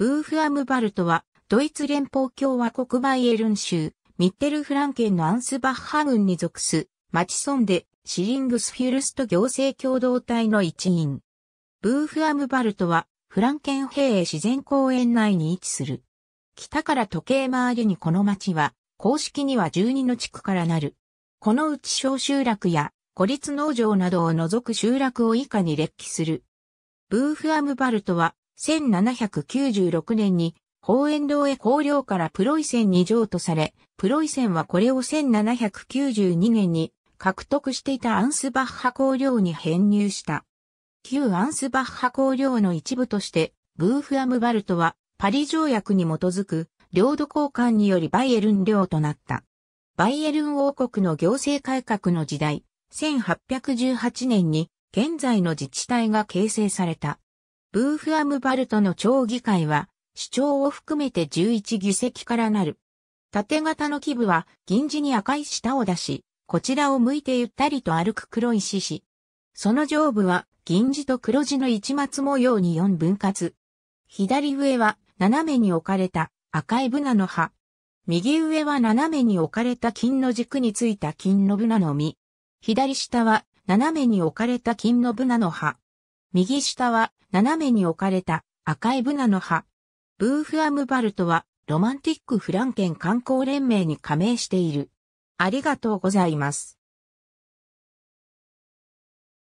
ブーフアムバルトは、ドイツ連邦共和国バイエルン州、ミッテルフランケンのアンスバッハ郡に属す、町村で、シリングスフュルスト行政共同体の一員。ブーフアムバルトは、フランケン平自然公園内に位置する。北から時計回りにこの町は、公式には12の地区からなる。このうち小集落や孤立農場などを除く集落を以下に列記する。ブーフアムバルトは1796年にホーエンロー領からプロイセンに譲渡され、プロイセンはこれを1792年に獲得していたアンスバッハ高領に編入した。旧アンスバッハ高領の一部として、ブーフアムバルトはパリ条約に基づく領土交換によりバイエルン領となった。バイエルン王国の行政改革の時代、1818年に現在の自治体が形成された。ブーフアムバルトの町議会は、主長を含めて11議席からなる。縦型の基部は銀地に赤い舌を出し、こちらを向いてゆったりと歩く黒い獅子。その上部は銀地と黒地の市松模様に4分割。左上は斜めに置かれた赤いブナの葉。右上は斜めに置かれた金の軸についた金のブナの実。左下は斜めに置かれた金のブナの葉。右下は斜めに置かれた赤いブナの葉。ブーフアムバルトはロマンティックフランケン観光連盟に加盟している。ありがとうございます。